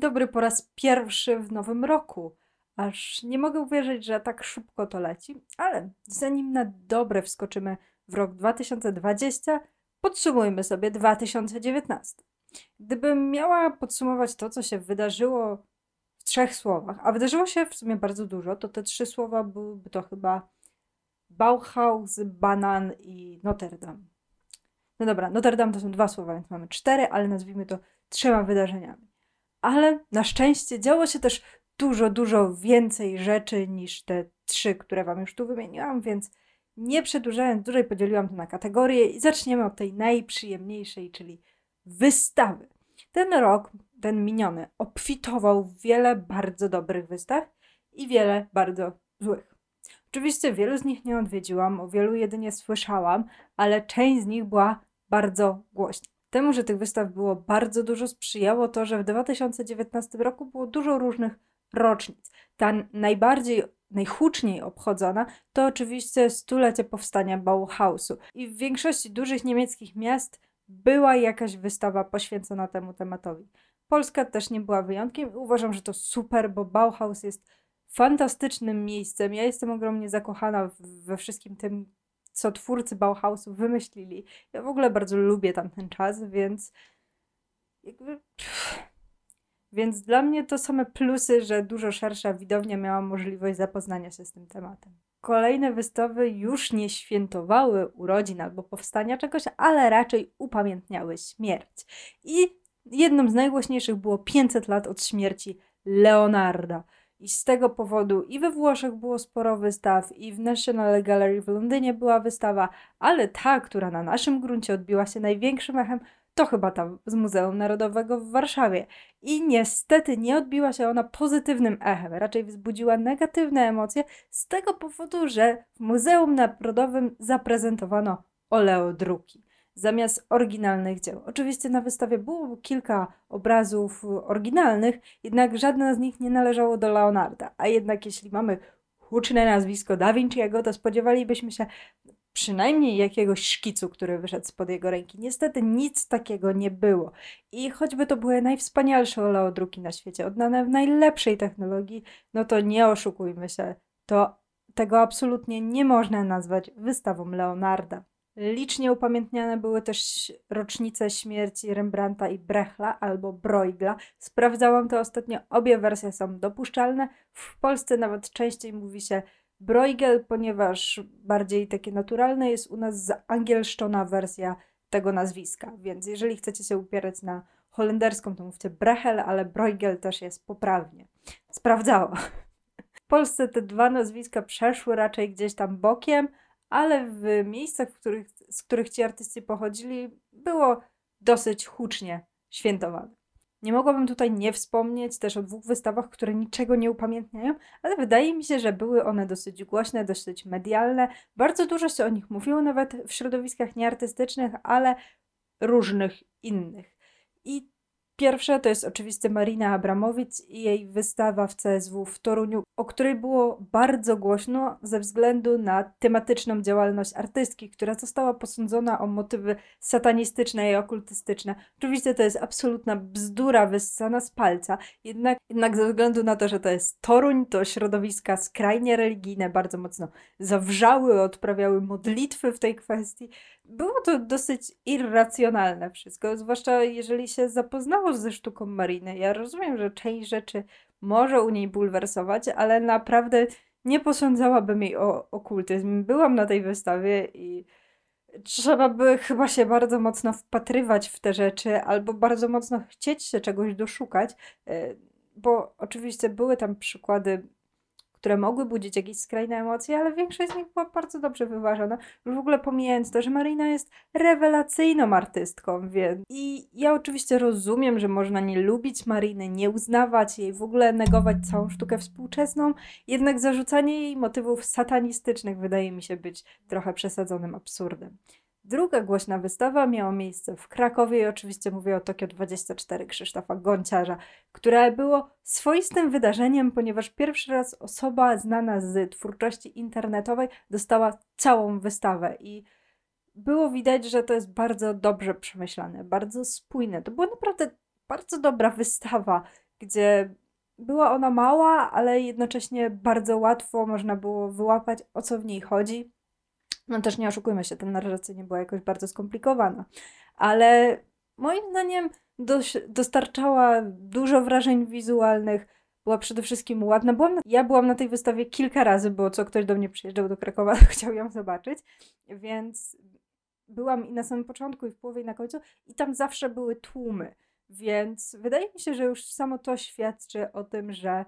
dobry po raz pierwszy w nowym roku. Aż nie mogę uwierzyć, że tak szybko to leci, ale zanim na dobre wskoczymy w rok 2020, podsumujmy sobie 2019. Gdybym miała podsumować to, co się wydarzyło w trzech słowach, a wydarzyło się w sumie bardzo dużo, to te trzy słowa byłyby to chyba Bauhaus, banan i Notre Dame. No dobra, Notre Dame to są dwa słowa, więc mamy cztery, ale nazwijmy to trzema wydarzeniami ale na szczęście działo się też dużo, dużo więcej rzeczy niż te trzy, które Wam już tu wymieniłam, więc nie przedłużając dłużej, podzieliłam to na kategorie i zaczniemy od tej najprzyjemniejszej, czyli wystawy. Ten rok, ten miniony, obfitował w wiele bardzo dobrych wystaw i wiele bardzo złych. Oczywiście wielu z nich nie odwiedziłam, o wielu jedynie słyszałam, ale część z nich była bardzo głośna. Temu, że tych wystaw było bardzo dużo, sprzyjało to, że w 2019 roku było dużo różnych rocznic. Ta najbardziej najhuczniej obchodzona, to oczywiście stulecie powstania Bauhausu. I w większości dużych niemieckich miast była jakaś wystawa poświęcona temu tematowi. Polska też nie była wyjątkiem i uważam, że to super, bo Bauhaus jest fantastycznym miejscem. Ja jestem ogromnie zakochana we wszystkim tym, co twórcy Bauhausu wymyślili. Ja w ogóle bardzo lubię tamten czas, więc jakby... Więc dla mnie to same plusy, że dużo szersza widownia miała możliwość zapoznania się z tym tematem. Kolejne wystawy już nie świętowały urodzin albo powstania czegoś, ale raczej upamiętniały śmierć. I jedną z najgłośniejszych było 500 lat od śmierci Leonarda. I z tego powodu i we Włoszech było sporo wystaw, i w National Gallery w Londynie była wystawa, ale ta, która na naszym gruncie odbiła się największym echem, to chyba ta z Muzeum Narodowego w Warszawie. I niestety nie odbiła się ona pozytywnym echem, raczej wzbudziła negatywne emocje z tego powodu, że w Muzeum Narodowym zaprezentowano oleodruki zamiast oryginalnych dzieł. Oczywiście na wystawie było kilka obrazów oryginalnych, jednak żadne z nich nie należało do Leonarda. A jednak jeśli mamy huczne nazwisko Da Vinci'ego, to spodziewalibyśmy się przynajmniej jakiegoś szkicu, który wyszedł spod jego ręki. Niestety nic takiego nie było. I choćby to były najwspanialsze oleodruki na świecie, oddane w najlepszej technologii, no to nie oszukujmy się, to tego absolutnie nie można nazwać wystawą Leonarda. Licznie upamiętniane były też rocznice śmierci Rembrandta i Brechla albo Broigla. Sprawdzałam to ostatnio, obie wersje są dopuszczalne. W Polsce nawet częściej mówi się Broigel, ponieważ bardziej takie naturalne jest u nas zaangielszczona wersja tego nazwiska. Więc jeżeli chcecie się upierać na holenderską, to mówcie Brechel, ale Broigel też jest poprawnie. Sprawdzałam. W Polsce te dwa nazwiska przeszły raczej gdzieś tam bokiem – ale w miejscach, w których, z których ci artyści pochodzili, było dosyć hucznie świętowane. Nie mogłabym tutaj nie wspomnieć też o dwóch wystawach, które niczego nie upamiętniają, ale wydaje mi się, że były one dosyć głośne, dosyć medialne. Bardzo dużo się o nich mówiło, nawet w środowiskach nieartystycznych, ale różnych innych. I Pierwsze to jest oczywiście Marina Abramowic i jej wystawa w CSW w Toruniu, o której było bardzo głośno ze względu na tematyczną działalność artystki, która została posądzona o motywy satanistyczne i okultystyczne. Oczywiście to jest absolutna bzdura wyssana z palca, jednak, jednak ze względu na to, że to jest Toruń, to środowiska skrajnie religijne bardzo mocno zawrzały, odprawiały modlitwy w tej kwestii. Było to dosyć irracjonalne wszystko, zwłaszcza jeżeli się zapoznało plus ze sztuką Mariny. Ja rozumiem, że część rzeczy może u niej bulwersować, ale naprawdę nie posądzałabym jej o okultyzm. Byłam na tej wystawie i trzeba by chyba się bardzo mocno wpatrywać w te rzeczy albo bardzo mocno chcieć się czegoś doszukać, e, bo oczywiście były tam przykłady które mogły budzić jakieś skrajne emocje, ale większość z nich była bardzo dobrze wyważona. Już w ogóle pomijając to, że Marina jest rewelacyjną artystką, więc... I ja oczywiście rozumiem, że można nie lubić Mariny, nie uznawać jej, w ogóle negować całą sztukę współczesną, jednak zarzucanie jej motywów satanistycznych wydaje mi się być trochę przesadzonym absurdem. Druga głośna wystawa miała miejsce w Krakowie i oczywiście mówię o Tokio 24 Krzysztofa Gonciarza, które było swoistym wydarzeniem, ponieważ pierwszy raz osoba znana z twórczości internetowej dostała całą wystawę i było widać, że to jest bardzo dobrze przemyślane, bardzo spójne. To była naprawdę bardzo dobra wystawa, gdzie była ona mała, ale jednocześnie bardzo łatwo można było wyłapać o co w niej chodzi no też nie oszukujmy się, ta narracja nie była jakoś bardzo skomplikowana, ale moim zdaniem dostarczała dużo wrażeń wizualnych, była przede wszystkim ładna. Byłam na, ja byłam na tej wystawie kilka razy, bo co ktoś do mnie przyjeżdżał do Krakowa, to chciał ją zobaczyć, więc byłam i na samym początku, i w połowie, i na końcu, i tam zawsze były tłumy. Więc wydaje mi się, że już samo to świadczy o tym, że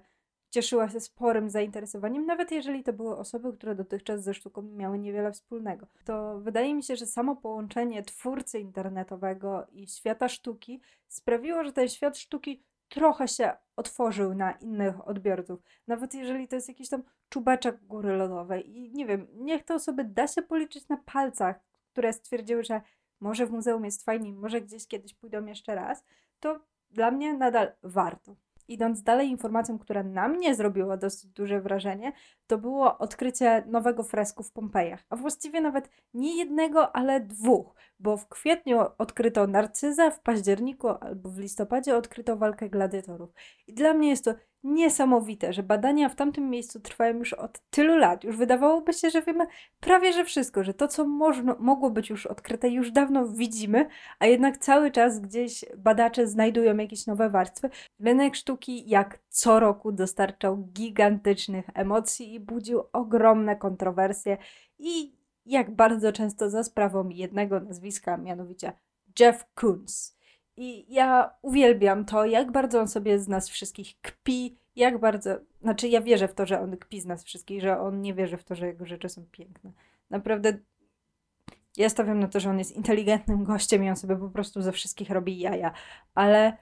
cieszyła się sporym zainteresowaniem, nawet jeżeli to były osoby, które dotychczas ze sztuką miały niewiele wspólnego. To wydaje mi się, że samo połączenie twórcy internetowego i świata sztuki sprawiło, że ten świat sztuki trochę się otworzył na innych odbiorców. Nawet jeżeli to jest jakiś tam czubeczek góry lodowej i nie wiem, niech te osoby da się policzyć na palcach, które stwierdziły, że może w muzeum jest fajniej, może gdzieś kiedyś pójdą jeszcze raz, to dla mnie nadal warto idąc dalej, informacją, która na mnie zrobiła dosyć duże wrażenie, to było odkrycie nowego fresku w Pompejach. A właściwie nawet nie jednego, ale dwóch, bo w kwietniu odkryto Narcyzę, w październiku albo w listopadzie odkryto walkę gladiatorów. I dla mnie jest to niesamowite, że badania w tamtym miejscu trwają już od tylu lat. Już wydawałoby się, że wiemy prawie że wszystko, że to, co można, mogło być już odkryte, już dawno widzimy, a jednak cały czas gdzieś badacze znajdują jakieś nowe warstwy. Rynek sztuki jak co roku dostarczał gigantycznych emocji i budził ogromne kontrowersje i jak bardzo często za sprawą jednego nazwiska, mianowicie Jeff Koons. I ja uwielbiam to, jak bardzo on sobie z nas wszystkich kpi, jak bardzo. Znaczy, ja wierzę w to, że on kpi z nas wszystkich, że on nie wierzy w to, że jego rzeczy są piękne. Naprawdę. Ja stawiam na to, że on jest inteligentnym gościem i on sobie po prostu ze wszystkich robi jaja, ale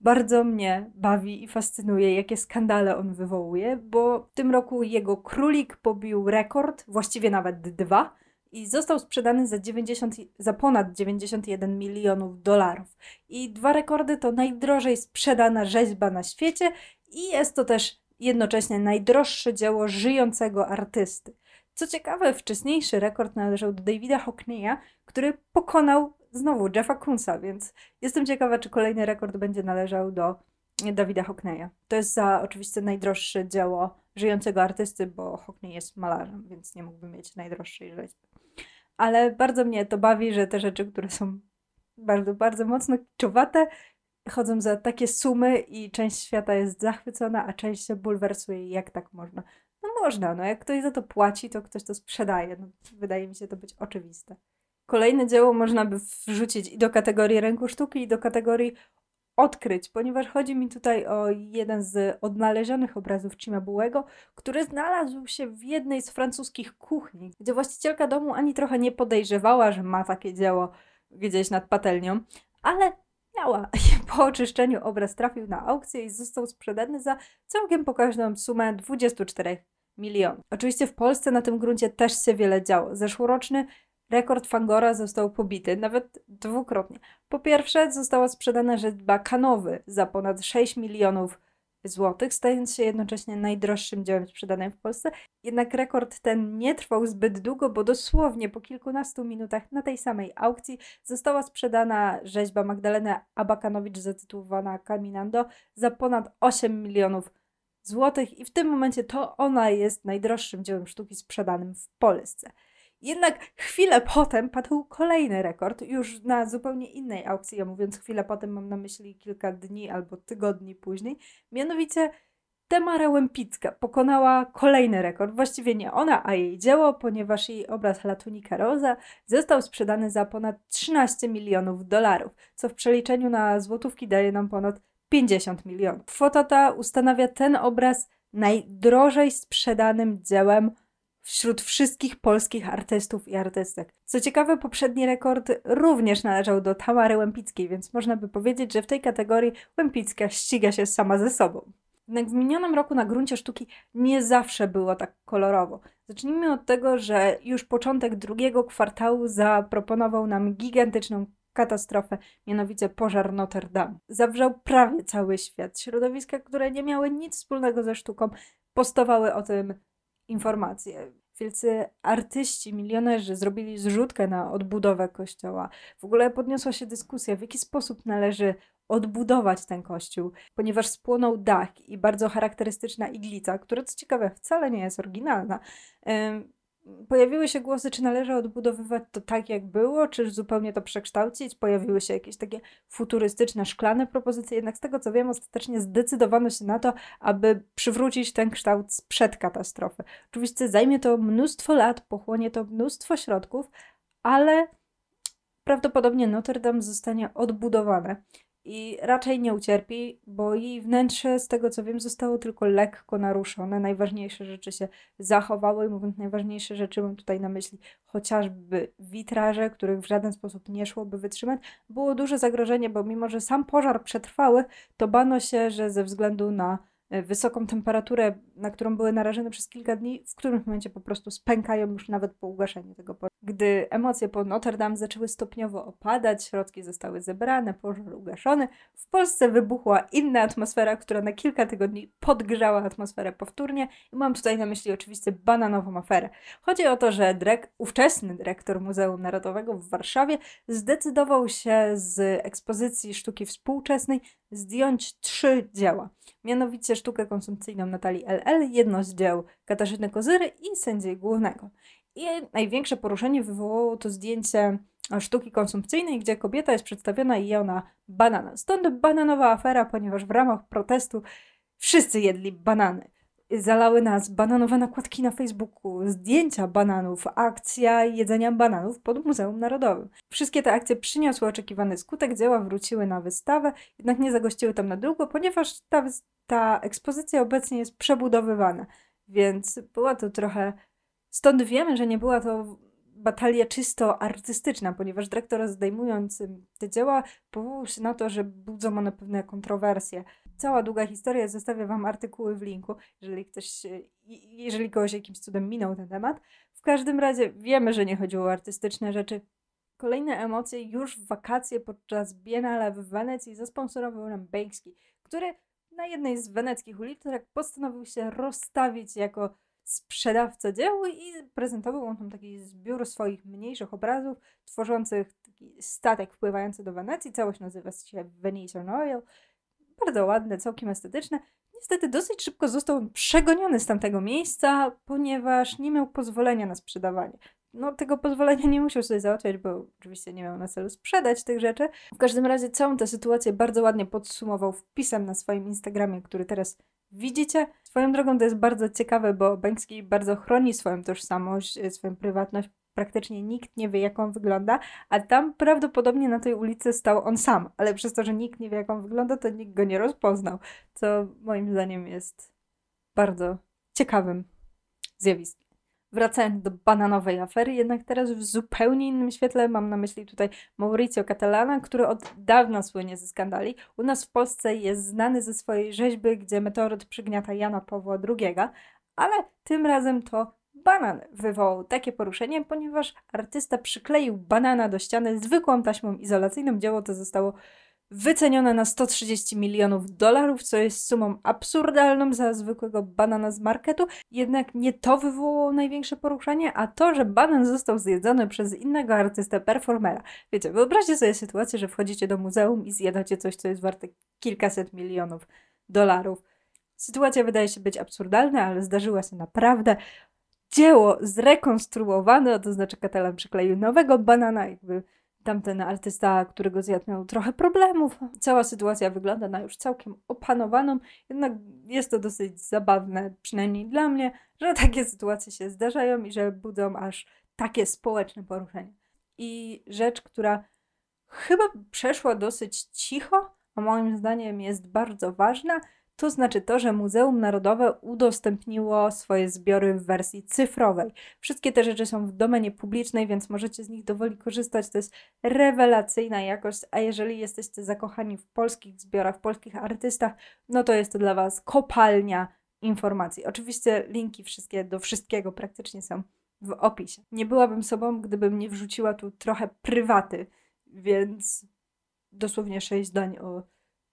bardzo mnie bawi i fascynuje, jakie skandale on wywołuje, bo w tym roku jego królik pobił rekord, właściwie nawet dwa i został sprzedany za, 90, za ponad 91 milionów dolarów. I dwa rekordy to najdrożej sprzedana rzeźba na świecie i jest to też jednocześnie najdroższe dzieło żyjącego artysty. Co ciekawe, wcześniejszy rekord należał do Davida Hockneya, który pokonał znowu Jeffa Kunsa, więc jestem ciekawa, czy kolejny rekord będzie należał do Davida Hockneya. To jest za oczywiście najdroższe dzieło żyjącego artysty, bo Hockney jest malarzem, więc nie mógłby mieć najdroższej rzeźby ale bardzo mnie to bawi, że te rzeczy, które są bardzo, bardzo mocno kiczowate, chodzą za takie sumy i część świata jest zachwycona, a część się bulwersuje. Jak tak można? No można, no jak ktoś za to płaci, to ktoś to sprzedaje. No, wydaje mi się to być oczywiste. Kolejne dzieło można by wrzucić i do kategorii ręku sztuki, i do kategorii odkryć, ponieważ chodzi mi tutaj o jeden z odnalezionych obrazów Cimabuego, który znalazł się w jednej z francuskich kuchni, gdzie właścicielka domu ani trochę nie podejrzewała, że ma takie dzieło gdzieś nad patelnią, ale miała. Po oczyszczeniu obraz trafił na aukcję i został sprzedany za całkiem pokaźną sumę 24 milionów. Oczywiście w Polsce na tym gruncie też się wiele działo. Zeszłoroczny Rekord Fangora został pobity nawet dwukrotnie. Po pierwsze, została sprzedana rzeźba Kanowy za ponad 6 milionów złotych, stając się jednocześnie najdroższym dziełem sprzedanym w Polsce. Jednak rekord ten nie trwał zbyt długo, bo dosłownie po kilkunastu minutach na tej samej aukcji została sprzedana rzeźba Magdalena Abakanowicz zatytułowana Caminando za ponad 8 milionów złotych i w tym momencie to ona jest najdroższym dziełem sztuki sprzedanym w Polsce. Jednak chwilę potem padł kolejny rekord, już na zupełnie innej aukcji. Ja mówiąc chwilę potem, mam na myśli kilka dni albo tygodni później. Mianowicie Temara Łępicka pokonała kolejny rekord, właściwie nie ona, a jej dzieło, ponieważ jej obraz Latunika Rosa został sprzedany za ponad 13 milionów dolarów, co w przeliczeniu na złotówki daje nam ponad 50 milionów. Kwota ta ustanawia ten obraz najdrożej sprzedanym dziełem wśród wszystkich polskich artystów i artystek. Co ciekawe, poprzedni rekord również należał do Tamary Łępickiej, więc można by powiedzieć, że w tej kategorii Łępicka ściga się sama ze sobą. Jednak w minionym roku na gruncie sztuki nie zawsze było tak kolorowo. Zacznijmy od tego, że już początek drugiego kwartału zaproponował nam gigantyczną katastrofę, mianowicie pożar Notre Dame. Zawrzał prawie cały świat. Środowiska, które nie miały nic wspólnego ze sztuką, postowały o tym informacje. Wielcy artyści, milionerzy zrobili zrzutkę na odbudowę kościoła. W ogóle podniosła się dyskusja, w jaki sposób należy odbudować ten kościół, ponieważ spłonął dach i bardzo charakterystyczna iglica, która co ciekawe wcale nie jest oryginalna, pojawiły się głosy, czy należy odbudowywać to tak, jak było, czy zupełnie to przekształcić. Pojawiły się jakieś takie futurystyczne, szklane propozycje, jednak z tego co wiem, ostatecznie zdecydowano się na to, aby przywrócić ten kształt sprzed katastrofy. Oczywiście zajmie to mnóstwo lat, pochłonie to mnóstwo środków, ale prawdopodobnie Notre Dame zostanie odbudowane i raczej nie ucierpi, bo jej wnętrze, z tego co wiem, zostało tylko lekko naruszone. Najważniejsze rzeczy się zachowały, mówiąc najważniejsze rzeczy, mam tutaj na myśli chociażby witraże, których w żaden sposób nie szłoby wytrzymać. Było duże zagrożenie, bo mimo, że sam pożar przetrwały, to bano się, że ze względu na e, wysoką temperaturę, na którą były narażone przez kilka dni, w którymś momencie po prostu spękają już nawet po ugaszeniu tego pożaru. Gdy emocje po Notre Dame zaczęły stopniowo opadać, środki zostały zebrane, pożar ugaszony, w Polsce wybuchła inna atmosfera, która na kilka tygodni podgrzała atmosferę powtórnie i mam tutaj na myśli oczywiście bananową aferę. Chodzi o to, że dyrek, ówczesny dyrektor Muzeum Narodowego w Warszawie zdecydował się z ekspozycji sztuki współczesnej zdjąć trzy dzieła. Mianowicie sztukę konsumpcyjną Natalii LL, jedno z dzieł Katarzyny Kozyry i sędziego głównego. I największe poruszenie wywołało to zdjęcie e, sztuki konsumpcyjnej, gdzie kobieta jest przedstawiona i je ona banana. Stąd bananowa afera, ponieważ w ramach protestu wszyscy jedli banany. Zalały nas bananowe nakładki na Facebooku, zdjęcia bananów, akcja jedzenia bananów pod Muzeum Narodowym. Wszystkie te akcje przyniosły oczekiwany skutek, dzieła wróciły na wystawę, jednak nie zagościły tam na długo, ponieważ ta, ta ekspozycja obecnie jest przebudowywana, więc była to trochę Stąd wiemy, że nie była to batalia czysto artystyczna, ponieważ dyrektor zdejmując te dzieła powołał się na to, że budzą one pewne kontrowersje. Cała długa historia, zostawię Wam artykuły w linku, jeżeli ktoś, jeżeli kogoś jakimś cudem minął ten temat. W każdym razie wiemy, że nie chodziło o artystyczne rzeczy. Kolejne emocje już w wakacje podczas Biennale w Wenecji zasponsorował nam Bejski, który na jednej z weneckich ulic tak postanowił się rozstawić jako sprzedawca dzieł i prezentował on tam taki zbiór swoich mniejszych obrazów tworzących taki statek wpływający do Wenecji. Całość nazywa się Venetian Oil. Bardzo ładne, całkiem estetyczne. Niestety dosyć szybko został on przegoniony z tamtego miejsca, ponieważ nie miał pozwolenia na sprzedawanie. No, tego pozwolenia nie musiał sobie załatwiać, bo oczywiście nie miał na celu sprzedać tych rzeczy. W każdym razie całą tę sytuację bardzo ładnie podsumował wpisem na swoim Instagramie, który teraz Widzicie? Swoją drogą to jest bardzo ciekawe, bo Banksy bardzo chroni swoją tożsamość, e, swoją prywatność. Praktycznie nikt nie wie, jak on wygląda, a tam prawdopodobnie na tej ulicy stał on sam, ale przez to, że nikt nie wie, jak on wygląda, to nikt go nie rozpoznał, co moim zdaniem jest bardzo ciekawym zjawiskiem wracając do bananowej afery, jednak teraz w zupełnie innym świetle mam na myśli tutaj Mauricio Catalana, który od dawna słynie ze skandali. U nas w Polsce jest znany ze swojej rzeźby, gdzie meteoryt przygniata Jana Pawła II, ale tym razem to banan wywołał takie poruszenie, ponieważ artysta przykleił banana do ściany zwykłą taśmą izolacyjną. Dzieło to zostało wycenione na 130 milionów dolarów, co jest sumą absurdalną za zwykłego banana z marketu. Jednak nie to wywołało największe poruszenie, a to, że banan został zjedzony przez innego artystę performera. Wiecie, wyobraźcie sobie sytuację, że wchodzicie do muzeum i zjadacie coś, co jest warte kilkaset milionów dolarów. Sytuacja wydaje się być absurdalna, ale zdarzyła się naprawdę. Dzieło zrekonstruowane, to znaczy Katalan przykleił nowego banana, jakby tamten artysta, którego zjadł, miał trochę problemów. Cała sytuacja wygląda na już całkiem opanowaną, jednak jest to dosyć zabawne, przynajmniej dla mnie, że takie sytuacje się zdarzają i że budzą aż takie społeczne poruszenie. I rzecz, która chyba przeszła dosyć cicho, a moim zdaniem jest bardzo ważna, to znaczy to, że Muzeum Narodowe udostępniło swoje zbiory w wersji cyfrowej. Wszystkie te rzeczy są w domenie publicznej, więc możecie z nich dowoli korzystać. To jest rewelacyjna jakość, a jeżeli jesteście zakochani w polskich zbiorach, w polskich artystach, no to jest to dla Was kopalnia informacji. Oczywiście linki wszystkie do wszystkiego praktycznie są w opisie. Nie byłabym sobą, gdybym nie wrzuciła tu trochę prywaty, więc dosłownie sześć zdań o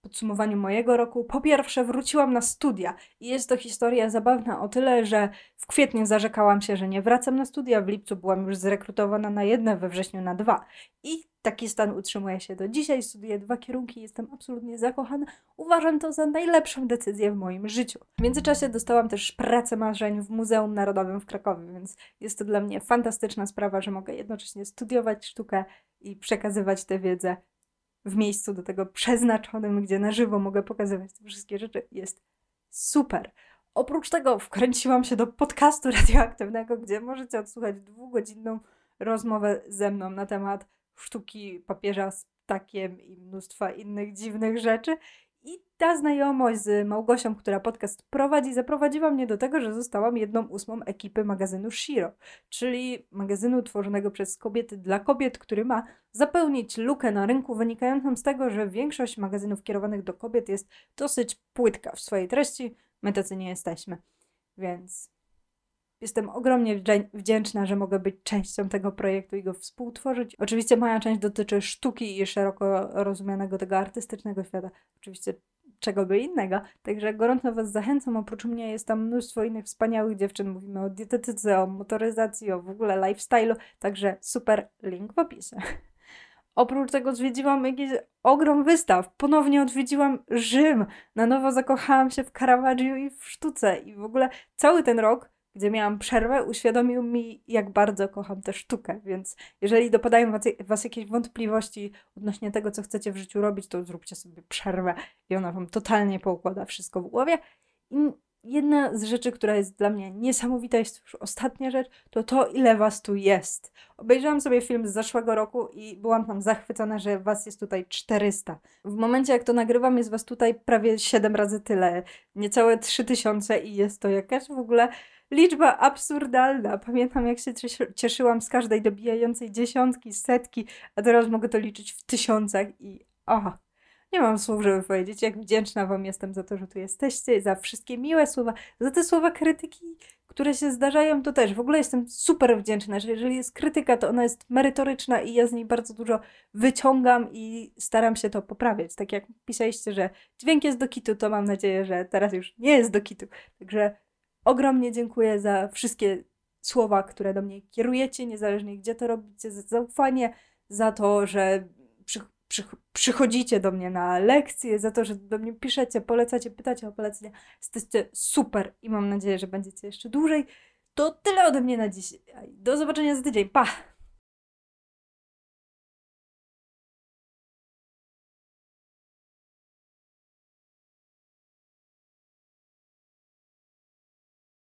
podsumowaniu mojego roku, po pierwsze wróciłam na studia i jest to historia zabawna o tyle, że w kwietniu zarzekałam się, że nie wracam na studia, w lipcu byłam już zrekrutowana na jedne, we wrześniu na dwa. I taki stan utrzymuje się do dzisiaj, studiuję dwa kierunki, jestem absolutnie zakochana, uważam to za najlepszą decyzję w moim życiu. W międzyczasie dostałam też pracę marzeń w Muzeum Narodowym w Krakowie, więc jest to dla mnie fantastyczna sprawa, że mogę jednocześnie studiować sztukę i przekazywać tę wiedzę w miejscu do tego przeznaczonym, gdzie na żywo mogę pokazywać te wszystkie rzeczy, jest super. Oprócz tego wkręciłam się do podcastu radioaktywnego, gdzie możecie odsłuchać dwugodzinną rozmowę ze mną na temat sztuki papieża z ptakiem i mnóstwa innych dziwnych rzeczy. I ta znajomość z Małgosią, która podcast prowadzi, zaprowadziła mnie do tego, że zostałam jedną ósmą ekipy magazynu Shiro, czyli magazynu tworzonego przez kobiety dla kobiet, który ma zapełnić lukę na rynku wynikającą z tego, że większość magazynów kierowanych do kobiet jest dosyć płytka w swojej treści. My tacy nie jesteśmy. Więc Jestem ogromnie wdzięczna, że mogę być częścią tego projektu i go współtworzyć. Oczywiście moja część dotyczy sztuki i szeroko rozumianego tego artystycznego świata. Oczywiście czego by innego. Także gorąco Was zachęcam. Oprócz mnie jest tam mnóstwo innych wspaniałych dziewczyn. Mówimy o dietetyce, o motoryzacji, o w ogóle lifestyle'u. Także super link w opisie. Oprócz tego zwiedziłam jakiś ogrom wystaw. Ponownie odwiedziłam Rzym. Na nowo zakochałam się w Caravaggio i w sztuce. I w ogóle cały ten rok gdzie miałam przerwę, uświadomił mi, jak bardzo kocham tę sztukę. Więc jeżeli dopadają was, was jakieś wątpliwości odnośnie tego, co chcecie w życiu robić, to zróbcie sobie przerwę i ona wam totalnie poukłada wszystko w głowie. I jedna z rzeczy, która jest dla mnie niesamowita, jest już ostatnia rzecz, to to, ile was tu jest. Obejrzałam sobie film z zeszłego roku i byłam tam zachwycona, że was jest tutaj 400. W momencie, jak to nagrywam, jest was tutaj prawie 7 razy tyle, niecałe 3000 i jest to jakaś w ogóle liczba absurdalna. Pamiętam, jak się cieszyłam z każdej dobijającej dziesiątki, setki, a teraz mogę to liczyć w tysiącach i aha, nie mam słów, żeby powiedzieć, jak wdzięczna Wam jestem za to, że tu jesteście, za wszystkie miłe słowa, za te słowa krytyki, które się zdarzają, to też w ogóle jestem super wdzięczna, że jeżeli jest krytyka, to ona jest merytoryczna i ja z niej bardzo dużo wyciągam i staram się to poprawiać. Tak jak pisaliście, że dźwięk jest do kitu, to mam nadzieję, że teraz już nie jest do kitu. Także ogromnie dziękuję za wszystkie słowa, które do mnie kierujecie, niezależnie gdzie to robicie, za zaufanie, za to, że przy przychodzicie do mnie na lekcje, za to, że do mnie piszecie, polecacie, pytacie o polecenia. Jesteście super i mam nadzieję, że będziecie jeszcze dłużej. To tyle ode mnie na dziś. Do zobaczenia za tydzień. Pa!